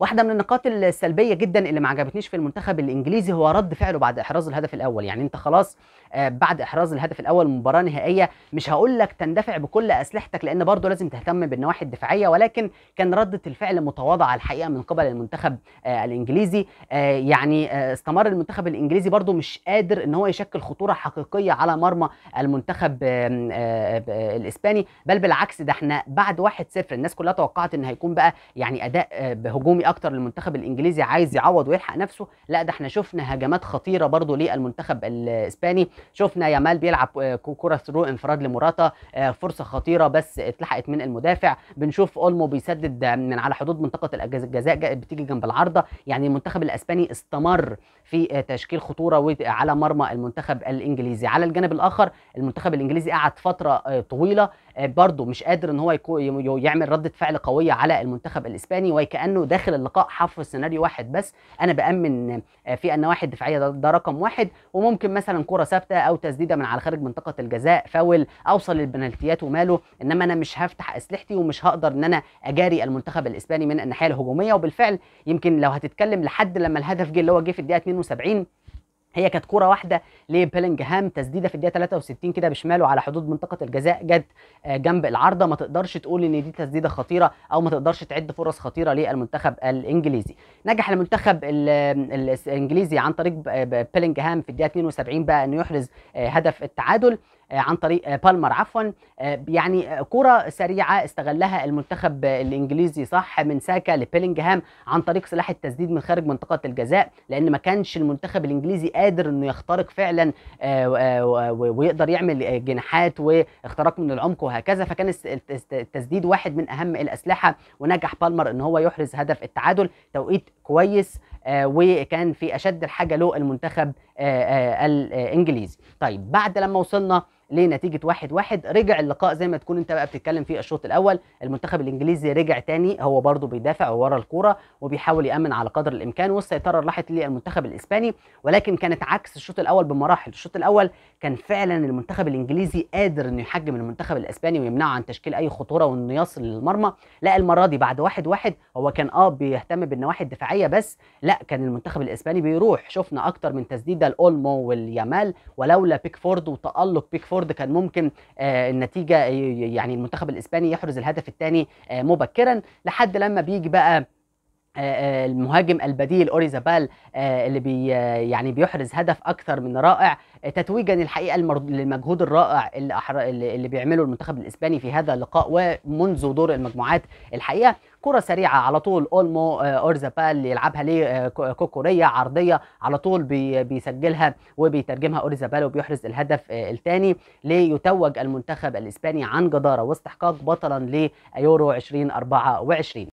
واحده من النقاط السلبيه جدا اللي ما عجبتنيش في المنتخب الانجليزي هو رد فعله بعد احراز الهدف الاول يعني انت خلاص آه، بعد احراز الهدف الاول مباراه نهائيه مش هقول لك تندفع بكل اسلحتك لان برضه لازم تهتم بالنواحي الدفاعيه ولكن كان رده الفعل متواضعه الحقيقه من قبل المنتخب آه، الانجليزي آه، يعني استمر المنتخب الانجليزي برضه مش قادر ان هو يشكل خطوره حقيقيه على مرمى المنتخب الاسباني بل بالعكس ده احنا بعد 1-0 الناس كلها توقعت ان هيكون بقى يعني اداء بهجومي اكتر للمنتخب الانجليزي عايز يعوض ويلحق نفسه لا ده احنا شفنا هجمات خطيره برضو للمنتخب الاسباني شفنا يامال بيلعب آه، كره ثرو انفراد لمراتا آه، فرصه خطيره بس اتلحقت من المدافع بنشوف اولمو بيسدد آه، من على حدود منطقه الجزاء بتيجي جنب العارضه يعني المنتخب الاسباني استمر في تشكيل خطوره على مرمى المنتخب الانجليزي على الجانب الاخر المنتخب الانجليزي قعد فتره طويله برضه مش قادر ان هو يعمل رده فعل قويه على المنتخب الاسباني وكانه داخل اللقاء حفر سيناريو واحد بس انا بامن آه، في ان واحد دفاعيه ده, ده رقم واحد وممكن مثلا كره ثابته او تسديده من على خارج منطقه الجزاء فاول اوصل للبنالتيات وماله انما انا مش هفتح اسلحتي ومش هقدر ان انا اجاري المنتخب الاسباني من الناحيه الهجوميه وبالفعل يمكن لو هتتكلم لحد لما الهدف جه اللي هو جه في الدقيقه 72 هي كانت كوره واحده لبيلينجهام تسديده في الدقيقه 63 كده بشماله على حدود منطقه الجزاء جت آه، جنب العارضه ما تقدرش تقول ان دي تسديده خطيره او ما تقدرش تعد فرص خطيره للمنتخب الانجليزي نجح المنتخب الانجليزي عن طريق بيلينجهام في الدقيقه 72 بقى انه يحرز آه، هدف التعادل آه، عن طريق آه، بالمر عفوا آه، يعني كرة سريعة استغلها المنتخب الانجليزي صح من ساكا لبيلينجهام عن طريق سلاح التسديد من خارج منطقة الجزاء لان ما كانش المنتخب الانجليزي قادر انه يخترق فعلا ويقدر يعمل جناحات واختراق من العمق وهكذا فكان التسديد واحد من اهم الاسلحة ونجح بالمر ان هو يحرز هدف التعادل توقيت كويس وكان في اشد الحاجه له المنتخب الانجليزي طيب بعد لما وصلنا لنتيجه 1 1 رجع اللقاء زي ما تكون انت بقى بتتكلم في الشوط الاول المنتخب الانجليزي رجع تاني هو برضو بيدافع ورا الكوره وبيحاول يامن على قدر الامكان والسيطره راحت للمنتخب الاسباني ولكن كانت عكس الشوط الاول بمراحل الشوط الاول كان فعلا المنتخب الانجليزي قادر انه يحجم المنتخب الاسباني ويمنعه عن تشكيل اي خطوره وانه يصل للمرمى لا المره دي بعد 1 1 هو كان اه بيهتم بالنواحي الدفاعيه بس لا كان المنتخب الاسباني بيروح شفنا اكتر من تسديده لاولمو واليامال ولولا بيكفورد وتالق بيكفورد فورد كان ممكن آه، النتيجه آه، يعني المنتخب الاسباني يحرز الهدف الثاني آه، مبكرا لحد لما بيجي بقى آه، آه، المهاجم البديل اوريزابال آه، اللي بي يعني بيحرز هدف اكثر من رائع تتويجا الحقيقه للمجهود الرائع اللي, اللي بيعمله المنتخب الاسباني في هذا اللقاء ومنذ دور المجموعات الحقيقه كرة سريعة على طول اولمو اورزابال يلعبها ليه كوكورية عرضية على طول بيسجلها وبيترجمها اورزابال وبيحرز الهدف الثاني ليتوج المنتخب الاسباني عن جدارة واستحقاق بطلا ليورو 2024